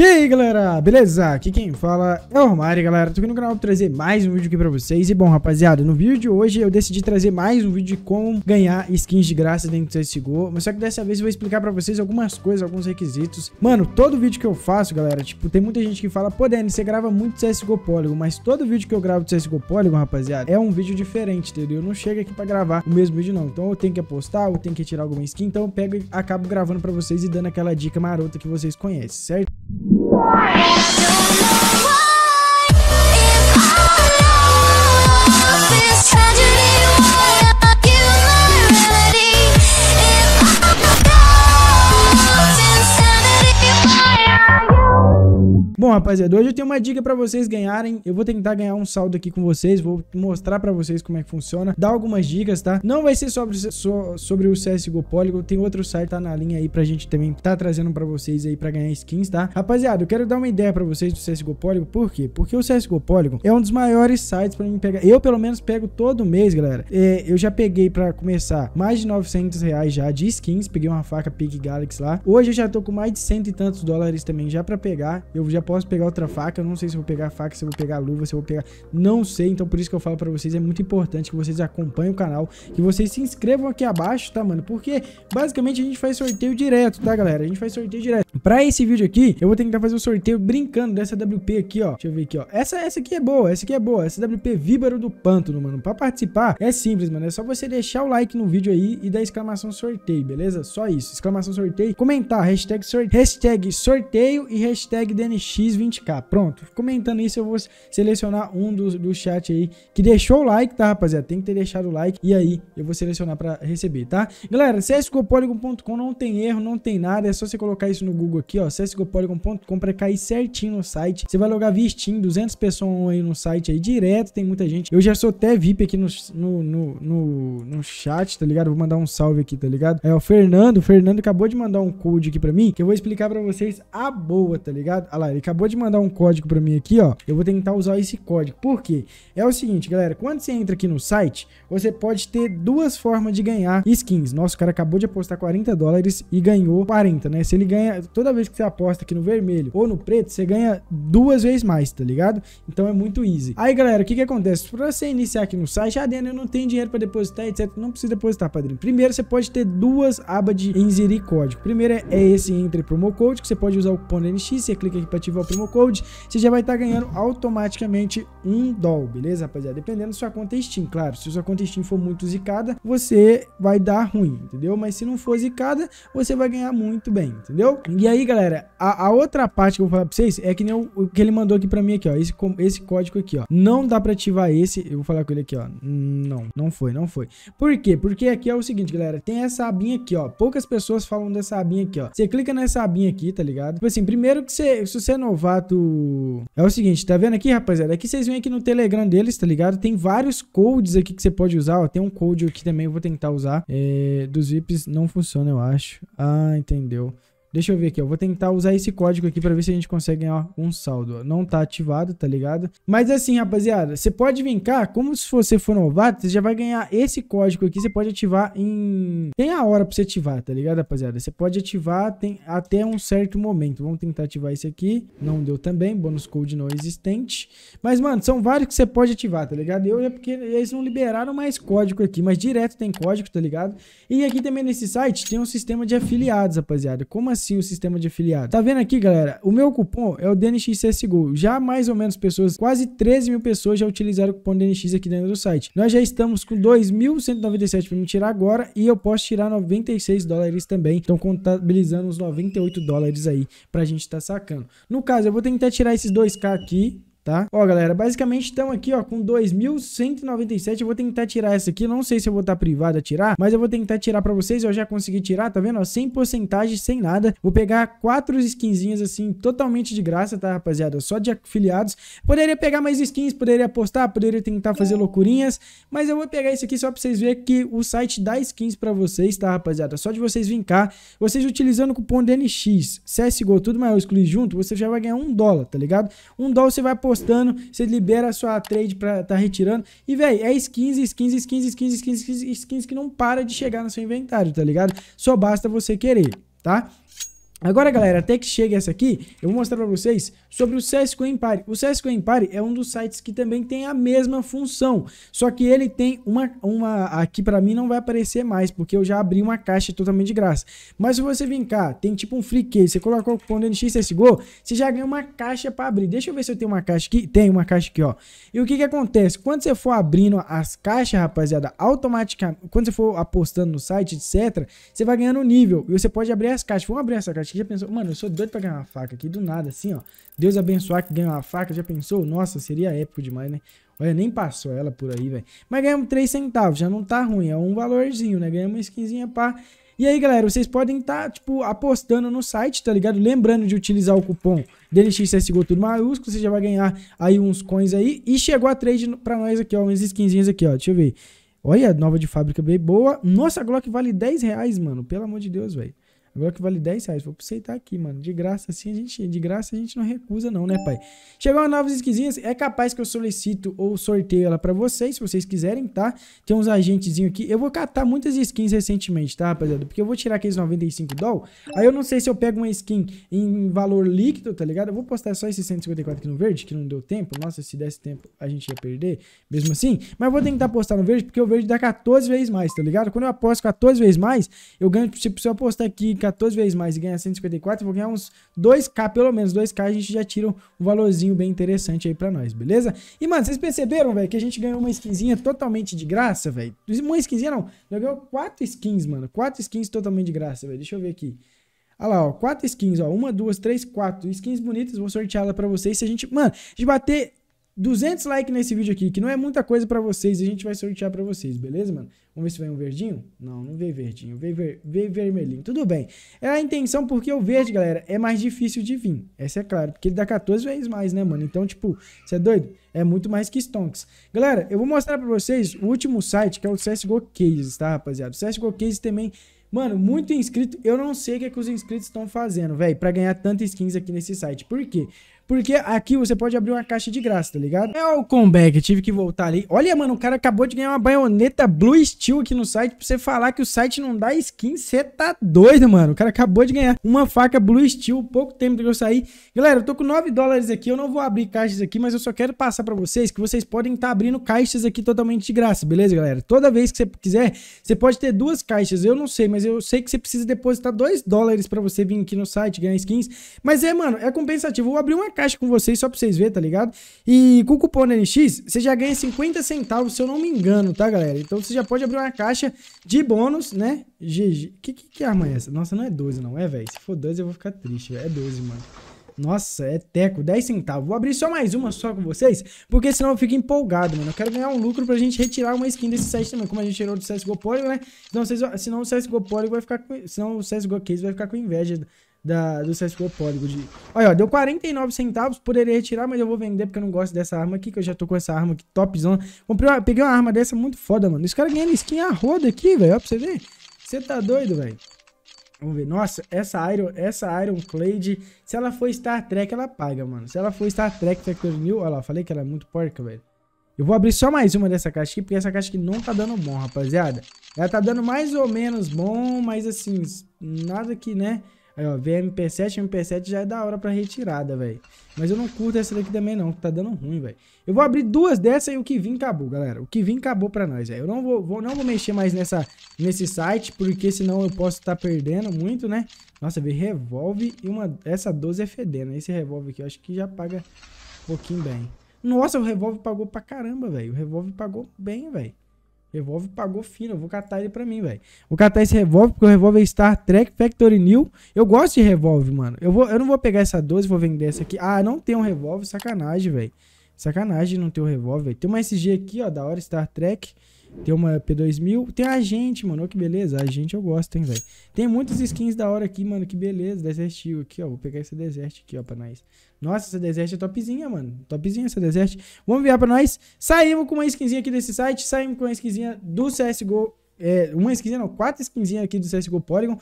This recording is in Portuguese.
E aí galera, beleza? Aqui quem fala é o Romário, galera. Tô aqui no canal pra trazer mais um vídeo aqui pra vocês. E bom, rapaziada, no vídeo de hoje eu decidi trazer mais um vídeo de como ganhar skins de graça dentro do CSGO. Mas só que dessa vez eu vou explicar pra vocês algumas coisas, alguns requisitos. Mano, todo vídeo que eu faço, galera, tipo, tem muita gente que fala, pô, Dani, você grava muito CSGO Polygon, mas todo vídeo que eu gravo do CSGO Polygon, rapaziada, é um vídeo diferente, entendeu? Eu não chego aqui pra gravar o mesmo vídeo, não. Então eu tenho que apostar, eu tenho que tirar alguma skin, então eu pego e acabo gravando pra vocês e dando aquela dica marota que vocês conhecem, certo? Yeah. Bom, rapaziada, hoje eu tenho uma dica pra vocês ganharem. Eu vou tentar ganhar um saldo aqui com vocês, vou mostrar pra vocês como é que funciona, dar algumas dicas, tá? Não vai ser sobre, so, sobre o CSGO Polygon, tem outro site, tá na linha aí pra gente também tá trazendo pra vocês aí pra ganhar skins, tá? Rapaziada, eu quero dar uma ideia pra vocês do CSGO Polygon, por quê? Porque o CSGO Polygon é um dos maiores sites pra mim pegar. Eu, pelo menos, pego todo mês, galera. É, eu já peguei pra começar mais de 900 reais já de skins, peguei uma faca Pig Galaxy lá. Hoje eu já tô com mais de cento e tantos dólares também já pra pegar, eu já posso posso pegar outra faca, eu não sei se vou pegar a faca, se vou pegar a luva, se vou pegar... Não sei, então por isso que eu falo pra vocês, é muito importante que vocês acompanhem o canal, que vocês se inscrevam aqui abaixo, tá, mano? Porque, basicamente, a gente faz sorteio direto, tá, galera? A gente faz sorteio direto. Pra esse vídeo aqui, eu vou tentar fazer o um sorteio brincando dessa WP aqui, ó. Deixa eu ver aqui, ó. Essa, essa aqui é boa, essa aqui é boa. Essa WP é Víbaro do Pântano, mano. Pra participar, é simples, mano. É só você deixar o like no vídeo aí e dar exclamação sorteio, beleza? Só isso, exclamação sorteio. Comentar, hashtag, sorteio, hashtag sorteio e hashtag DNX fiz 20k. Pronto. Comentando isso, eu vou selecionar um do, do chat aí que deixou o like, tá, rapaziada? Tem que ter deixado o like. E aí, eu vou selecionar pra receber, tá? Galera, csgopolygon.com não tem erro, não tem nada. É só você colocar isso no Google aqui, ó. csgopolygon.com pra cair certinho no site. Você vai logar vistinho Steam, 200 pessoas aí no site aí direto. Tem muita gente. Eu já sou até VIP aqui no, no, no, no no chat, tá ligado? Vou mandar um salve aqui, tá ligado? É o Fernando, o Fernando acabou de mandar um code aqui pra mim, que eu vou explicar pra vocês a boa, tá ligado? Olha lá, ele acabou de mandar um código pra mim aqui, ó. Eu vou tentar usar esse código. Por quê? É o seguinte, galera, quando você entra aqui no site, você pode ter duas formas de ganhar skins. Nosso cara acabou de apostar 40 dólares e ganhou 40, né? Se ele ganha, toda vez que você aposta aqui no vermelho ou no preto, você ganha duas vezes mais, tá ligado? Então é muito easy. Aí, galera, o que que acontece? Pra você iniciar aqui no site, ah, Daniel, eu não tenho dinheiro pra depositar, etc não precisa depositar, padrinho. Primeiro, você pode ter duas abas de inserir código. Primeiro é, é esse entre promo code, que você pode usar o cupom NX, você clica aqui para ativar o promo code, você já vai estar tá ganhando automaticamente um doll, beleza, rapaziada? Dependendo da sua conta Steam, claro. Se sua conta Steam for muito zicada, você vai dar ruim, entendeu? Mas se não for zicada, você vai ganhar muito bem, entendeu? E aí, galera, a, a outra parte que eu vou falar pra vocês é que nem o, o que ele mandou aqui pra mim aqui, ó. Esse, esse código aqui, ó. Não dá pra ativar esse. Eu vou falar com ele aqui, ó. Não, não foi, não foi. Por quê? Porque aqui é o seguinte, galera, tem essa abinha aqui, ó. Poucas pessoas falam dessa abinha aqui, ó. Você clica nessa abinha aqui, tá ligado? Tipo assim, primeiro que você, se você é novato, é o seguinte, tá vendo aqui, rapaziada? Aqui é vocês vêm aqui no Telegram deles, tá ligado? Tem vários codes aqui que você pode usar, ó. Tem um code aqui também, eu vou tentar usar. É... dos VIPs não funciona, eu acho. Ah, entendeu. Deixa eu ver aqui, ó. Vou tentar usar esse código aqui pra ver se a gente consegue ganhar um saldo. Ó. Não tá ativado, tá ligado? Mas assim, rapaziada, você pode vir cá, como se você for novato, você já vai ganhar esse código aqui. Você pode ativar em... Tem a hora pra você ativar, tá ligado, rapaziada? Você pode ativar tem... até um certo momento. Vamos tentar ativar esse aqui. Não deu também, bônus code não existente. Mas, mano, são vários que você pode ativar, tá ligado? Eu é porque eles não liberaram mais código aqui, mas direto tem código, tá ligado? E aqui também nesse site tem um sistema de afiliados, rapaziada. Como assim? assim o sistema de afiliado. Tá vendo aqui, galera? O meu cupom é o DNXCSGO. Já mais ou menos pessoas, quase 13 mil pessoas já utilizaram o cupom DNX aqui dentro do site. Nós já estamos com 2.197 para me tirar agora e eu posso tirar 96 dólares também. Então contabilizando os 98 dólares aí pra gente estar tá sacando. No caso, eu vou tentar tirar esses 2K aqui, tá? Ó, galera, basicamente estamos aqui, ó, com 2.197. Eu vou tentar tirar essa aqui. Não sei se eu vou estar tá privado a tirar, mas eu vou tentar tirar pra vocês. Eu já consegui tirar, tá vendo? Ó, sem porcentagem, sem nada. Vou pegar quatro skinzinhas, assim, totalmente de graça, tá, rapaziada? Só de afiliados. Poderia pegar mais skins, poderia apostar, poderia tentar fazer loucurinhas, mas eu vou pegar isso aqui só pra vocês verem que o site dá skins pra vocês, tá, rapaziada? Só de vocês virem cá, vocês utilizando o cupom DNX, CSGO, tudo maiúsculo junto, você já vai ganhar um dólar, tá ligado? Um dólar você vai apostar apostando, você libera a sua trade pra tá retirando. E, velho, é skins, skins, skins, skins, skins, skins, skins que não para de chegar no seu inventário, tá ligado? Só basta você querer, tá? Agora, galera, até que chegue essa aqui, eu vou mostrar para vocês sobre o CSGO Empire. O CSGO Empire é um dos sites que também tem a mesma função, só que ele tem uma... uma aqui para mim não vai aparecer mais, porque eu já abri uma caixa totalmente de graça. Mas se você vir cá, tem tipo um free case, você coloca o cupom do NXCSGO, você já ganha uma caixa para abrir. Deixa eu ver se eu tenho uma caixa aqui. Tem uma caixa aqui, ó. E o que que acontece? Quando você for abrindo as caixas, rapaziada, automaticamente... Quando você for apostando no site, etc, você vai ganhando nível e você pode abrir as caixas. Vamos abrir essa caixa Acho que já pensou, mano, eu sou doido pra ganhar uma faca aqui, do nada, assim, ó. Deus abençoar que ganha uma faca, já pensou? Nossa, seria épico demais, né? Olha, nem passou ela por aí, velho. Mas ganhamos 3 centavos, já não tá ruim, é um valorzinho, né? Ganhamos uma skinzinha pá. E aí, galera, vocês podem estar, tá, tipo, apostando no site, tá ligado? Lembrando de utilizar o cupom DLXSGO tudo maiúsculo, você já vai ganhar aí uns coins aí. E chegou a trade pra nós aqui, ó, umas skinzinhas aqui, ó, deixa eu ver. Olha, nova de fábrica bem boa. Nossa, a Glock vale 10 reais, mano, pelo amor de Deus, velho. Agora que vale 10 reais, vou aceitar aqui, mano. De graça assim, a gente, de graça a gente não recusa não, né, pai? Chegou novas esquisinhas, é capaz que eu solicito ou sorteio ela para vocês, se vocês quiserem, tá? Tem uns agentezinhos aqui. Eu vou catar muitas skins recentemente, tá, rapaziada? Porque eu vou tirar aqueles 95 doll, aí eu não sei se eu pego uma skin em valor líquido, tá ligado? Eu vou postar só esse 154 aqui no verde, que não deu tempo. Nossa, se desse tempo a gente ia perder, mesmo assim. Mas eu vou tentar postar no verde, porque o verde dá 14 vezes mais, tá ligado? Quando eu aposto 14 vezes mais, eu ganho, tipo, se eu apostar aqui 14 vezes mais e ganhar 154, vou ganhar uns 2k, pelo menos 2k, a gente já tira um valorzinho bem interessante aí pra nós, beleza? E, mano, vocês perceberam, velho, que a gente ganhou uma skinzinha totalmente de graça, velho? Uma skinzinha não, eu ganhou 4 skins, mano, 4 skins totalmente de graça, velho, deixa eu ver aqui. Olha lá, ó, quatro skins, ó. Uma, duas, três, quatro skins bonitas. Vou sortear ela pra vocês. Se a gente, mano, a gente bater 200 likes nesse vídeo aqui, que não é muita coisa pra vocês, a gente vai sortear pra vocês, beleza, mano? Vamos ver se vem um verdinho? Não, não veio verdinho, veio, ver, veio vermelhinho. Tudo bem. É a intenção porque o verde, galera, é mais difícil de vir. Essa é claro, porque ele dá 14 vezes mais, né, mano? Então, tipo, você é doido? É muito mais que Stonks. Galera, eu vou mostrar pra vocês o último site, que é o CSGO Cases, tá, rapaziada? O CSGO Cases também... Mano, muito inscrito. Eu não sei o que, é que os inscritos estão fazendo, velho, pra ganhar tantas skins aqui nesse site. Por quê? Porque aqui você pode abrir uma caixa de graça, tá ligado? É o comeback, tive que voltar ali. Olha, mano, o cara acabou de ganhar uma baioneta Blue Steel aqui no site. Pra você falar que o site não dá skin, você tá doido, mano. O cara acabou de ganhar uma faca Blue Steel, pouco tempo que eu saí. Galera, eu tô com 9 dólares aqui, eu não vou abrir caixas aqui, mas eu só quero passar pra vocês que vocês podem estar tá abrindo caixas aqui totalmente de graça, beleza, galera? Toda vez que você quiser, você pode ter duas caixas, eu não sei, mas eu sei que você precisa depositar 2 dólares pra você vir aqui no site ganhar skins. Mas é, mano, é compensativo. vou abrir uma caixa caixa com vocês só pra vocês verem, tá ligado? E com o cupom NX, você já ganha 50 centavos, se eu não me engano, tá, galera? Então você já pode abrir uma caixa de bônus, né? GG. Que, que, que arma é essa? Nossa, não é 12 não, é, velho? Se for 12 eu vou ficar triste, É 12, mano. Nossa, é teco, 10 centavos. Vou abrir só mais uma só com vocês, porque senão eu fico empolgado, mano. Eu quero ganhar um lucro pra gente retirar uma skin desse site também, como a gente tirou do CSGO Polygon, né? Então, senão o CSGO Polygon vai ficar com... Senão o CSGO Case vai ficar com inveja da, do CSGO Polygon. De... Olha, ó, deu 49 centavos, poderia retirar, mas eu vou vender porque eu não gosto dessa arma aqui, que eu já tô com essa arma aqui topzona. Comprei uma, peguei uma arma dessa muito foda, mano. Esse cara ganhando skin a roda aqui, velho, ó, pra você ver. Você tá doido, velho. Vamos ver. Nossa, essa Iron, essa Iron Clade, se ela for Star Trek, ela paga, mano. Se ela for Star Trek Factor New, olha lá, falei que ela é muito porca, velho. Eu vou abrir só mais uma dessa caixa aqui, porque essa caixa aqui não tá dando bom, rapaziada. Ela tá dando mais ou menos bom, mas assim, nada que, né... Aí, ó, VMP7, MP7 já é da hora pra retirada, velho. Mas eu não curto essa daqui também, não, que tá dando ruim, velho. Eu vou abrir duas dessas e o que vim acabou, galera. O que vim acabou pra nós, velho. Eu não vou, vou, não vou mexer mais nessa, nesse site, porque senão eu posso estar tá perdendo muito, né? Nossa, veio revolve e uma... Essa 12 é fedendo. Esse revolve aqui, eu acho que já paga um pouquinho bem. Nossa, o revolve pagou pra caramba, velho. O revolve pagou bem, velho. Revolve pagou fino, eu vou catar ele pra mim, velho. Vou catar esse revólver, porque o revólver é Star Trek Factory New. Eu gosto de revólver, mano. Eu, vou, eu não vou pegar essa 12, vou vender essa aqui. Ah, não tem um revólver, sacanagem, velho. Sacanagem não ter o um revólver. Tem uma SG aqui, ó, da hora Star Trek. Tem uma P2000. Tem a gente, mano. Olha que beleza. A gente eu gosto, hein, velho. Tem muitas skins da hora aqui, mano. Que beleza. Desert aqui, ó. Vou pegar essa deserto aqui, ó, pra nós. Nossa, essa deserto é topzinha, mano. Topzinha essa deserto Vamos enviar pra nós. Saímos com uma skinzinha aqui desse site. Saímos com uma skinzinha do CSGO. É, uma skinzinha, não. Quatro skinzinhas aqui do CSGO Polygon.